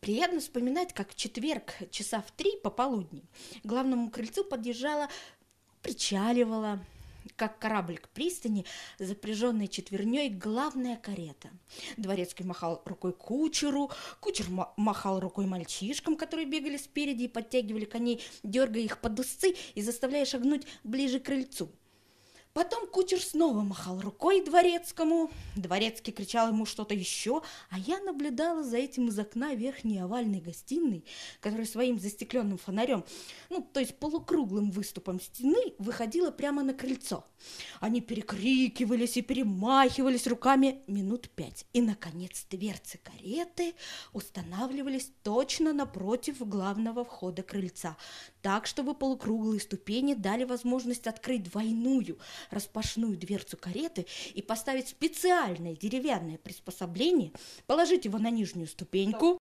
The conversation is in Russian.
Приятно вспоминать, как в четверг часа в три пополудни к главному крыльцу подъезжала, причаливала, как корабль к пристани, запряженная четверней главная карета. Дворецкий махал рукой кучеру, кучер махал рукой мальчишкам, которые бегали спереди и подтягивали коней, дергая их под усы и заставляя шагнуть ближе к крыльцу – Потом кучер снова махал рукой дворецкому, дворецкий кричал ему что-то еще, а я наблюдала за этим из окна верхней овальной гостиной, которая своим застекленным фонарем, ну, то есть полукруглым выступом стены, выходила прямо на крыльцо. Они перекрикивались и перемахивались руками минут пять. И, наконец, дверцы кареты устанавливались точно напротив главного входа крыльца, так, чтобы полукруглые ступени дали возможность открыть двойную распашную дверцу кареты и поставить специальное деревянное приспособление, положить его на нижнюю ступеньку,